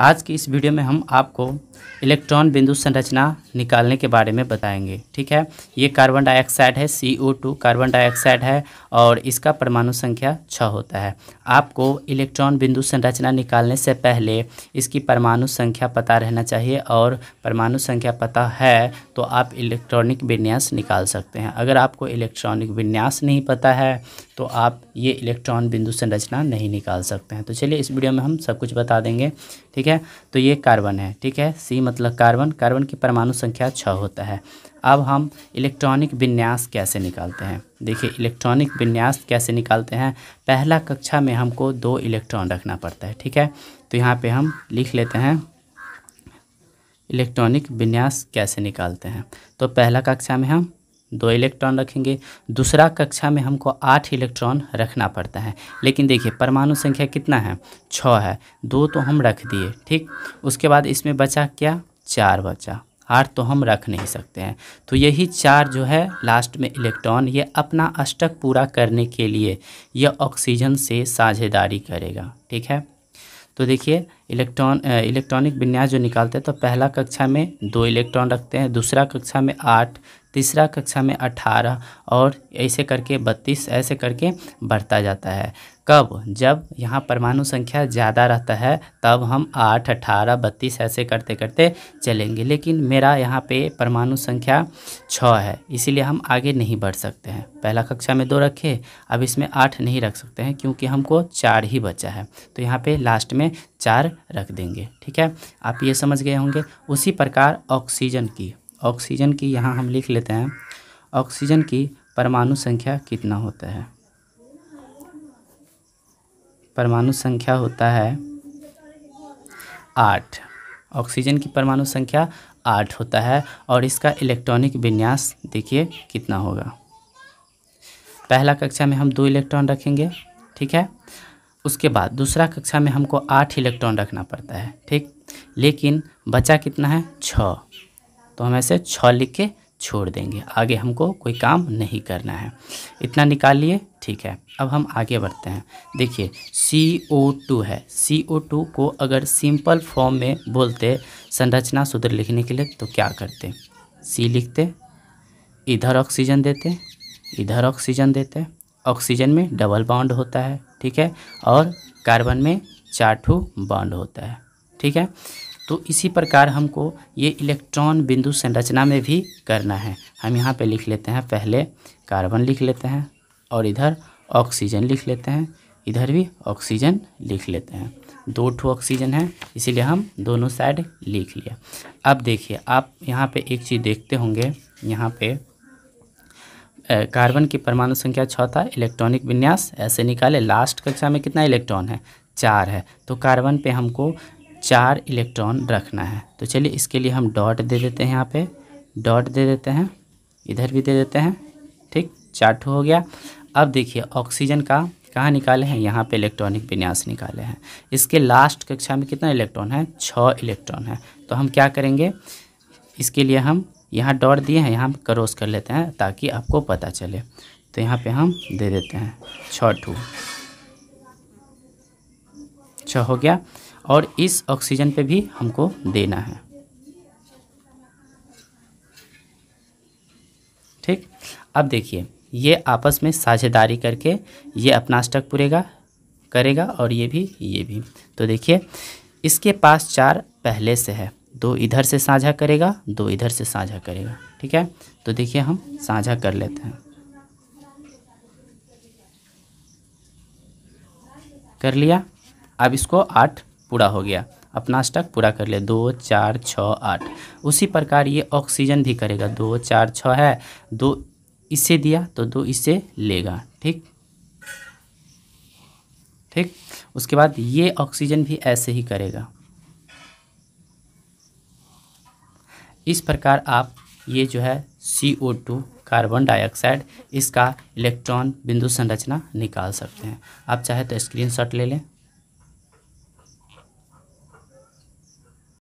आज की इस वीडियो में हम आपको इलेक्ट्रॉन बिंदु संरचना निकालने के बारे में बताएंगे ठीक है ये कार्बन डाइऑक्साइड है C O two carbon dioxide है और इसका परमाणु संख्या छः होता है आपको इलेक्ट्रॉन बिंदु संरचना निकालने से पहले इसकी परमाणु संख्या पता रहना चाहिए और परमाणु संख्या पता है तो आप इलेक्ट्रॉनिक विन्यास निकाल सकते हैं अगर आपको इलेक्ट्रॉनिक विन्यास नहीं पता है तो आप ये इलेक्ट्रॉन बिंदु संरचना नहीं निकाल सकते हैं तो चलिए इस वीडियो में हम सब कुछ बता देंगे ठीक ठीक है तो ये कार्बन है ठीक है सी मतलब कार्बन कार्बन की परमाणु संख्या छः होता है अब हम इलेक्ट्रॉनिक विन्यास कैसे निकालते हैं देखिए इलेक्ट्रॉनिक विन्यास कैसे निकालते हैं पहला कक्षा में हमको दो इलेक्ट्रॉन रखना पड़ता है ठीक है तो यहाँ पे हम लिख लेते हैं इलेक्ट्रॉनिक विन्यास कैसे निकालते हैं तो पहला कक्षा में हम दो इलेक्ट्रॉन रखेंगे दूसरा कक्षा में हमको आठ इलेक्ट्रॉन रखना पड़ता है लेकिन देखिए परमाणु संख्या कितना है छः है दो तो हम रख दिए ठीक उसके बाद इसमें बचा क्या चार बचा आठ तो हम रख नहीं सकते हैं तो यही चार जो है लास्ट में इलेक्ट्रॉन ये अपना अष्टक पूरा करने के लिए यह ऑक्सीजन से साझेदारी करेगा ठीक है तो देखिए इलेक्ट्रॉन इलेक्ट्रॉनिक विन्यास जो निकालते हैं तो पहला कक्षा में दो इलेक्ट्रॉन रखते हैं दूसरा कक्षा में आठ तीसरा कक्षा में अट्ठारह और ऐसे करके बत्तीस ऐसे करके बढ़ता जाता है कब जब यहाँ परमाणु संख्या ज़्यादा रहता है तब हम आठ अट्ठारह बत्तीस ऐसे करते करते चलेंगे लेकिन मेरा यहाँ पे परमाणु संख्या छः है इसीलिए हम आगे नहीं बढ़ सकते हैं पहला कक्षा में दो रखे अब इसमें आठ नहीं रख सकते हैं क्योंकि हमको चार ही बचा है तो यहाँ पे लास्ट में चार रख देंगे ठीक है आप ये समझ गए होंगे उसी प्रकार ऑक्सीजन की ऑक्सीजन की यहाँ हम लिख लेते हैं ऑक्सीजन की परमाणु संख्या कितना होता है परमाणु संख्या होता है आठ ऑक्सीजन की परमाणु संख्या आठ होता है और इसका इलेक्ट्रॉनिक विन्यास देखिए कितना होगा पहला कक्षा में हम दो इलेक्ट्रॉन रखेंगे ठीक है उसके बाद दूसरा कक्षा में हमको आठ इलेक्ट्रॉन रखना पड़ता है ठीक लेकिन बचा कितना है छः तो हम ऐसे छ लिख के छोड़ देंगे आगे हमको कोई काम नहीं करना है इतना निकालिए ठीक है अब हम आगे बढ़ते हैं देखिए सी ओ टू है सी ओ टू को अगर सिंपल फॉर्म में बोलते संरचना सूत्र लिखने के लिए तो क्या करते सी लिखते इधर ऑक्सीजन देते इधर ऑक्सीजन देते ऑक्सीजन में डबल बाउंड होता है ठीक है और कार्बन में चार ठू बाउंड होता है ठीक है तो इसी प्रकार हमको ये इलेक्ट्रॉन बिंदु संरचना में भी करना है हम यहाँ पे लिख लेते हैं पहले कार्बन लिख लेते हैं और इधर ऑक्सीजन लिख लेते हैं इधर भी ऑक्सीजन लिख लेते हैं दो ठो ऑक्सीजन है इसीलिए हम दोनों साइड लिख लिया अब देखिए आप यहाँ पे एक चीज़ देखते होंगे यहाँ पे कार्बन की परमाणु संख्या छः था इलेक्ट्रॉनिक विन्यास ऐसे निकाले लास्ट कक्षा में कितना इलेक्ट्रॉन है चार है तो कार्बन पे हमको चार इलेक्ट्रॉन रखना है तो चलिए इसके लिए हम डॉट दे देते हैं यहाँ पे डॉट दे देते हैं इधर भी दे देते हैं ठीक चार हो गया अब देखिए ऑक्सीजन का कहाँ निकाले हैं यहाँ पे इलेक्ट्रॉनिक विन्यास निकाले हैं इसके लास्ट कक्षा में कितना इलेक्ट्रॉन है छः इलेक्ट्रॉन है तो हम क्या करेंगे इसके लिए हम यहाँ डॉट दिए हैं यहाँ क्रॉस कर लेते हैं ताकि आपको पता चले तो यहाँ पे हम दे देते हैं छू टू हो गया और इस ऑक्सीजन पे भी हमको देना है ठीक अब देखिए ये आपस में साझेदारी करके ये अपना स्टक पूरेगा करेगा और ये भी ये भी तो देखिए इसके पास चार पहले से है दो इधर से साझा करेगा दो इधर से साझा करेगा ठीक है तो देखिए हम साझा कर लेते हैं कर लिया अब इसको आठ पूरा हो गया अपना स्टॉक पूरा कर ले दो चार छः आठ उसी प्रकार ये ऑक्सीजन भी करेगा दो चार छः है दो इसे दिया तो दो इसे लेगा ठीक ठीक उसके बाद ये ऑक्सीजन भी ऐसे ही करेगा इस प्रकार आप ये जो है C O two carbon dioxide इसका इलेक्ट्रॉन बिंदु संरचना निकाल सकते हैं आप चाहे तो स्क्रीनशॉट ले लें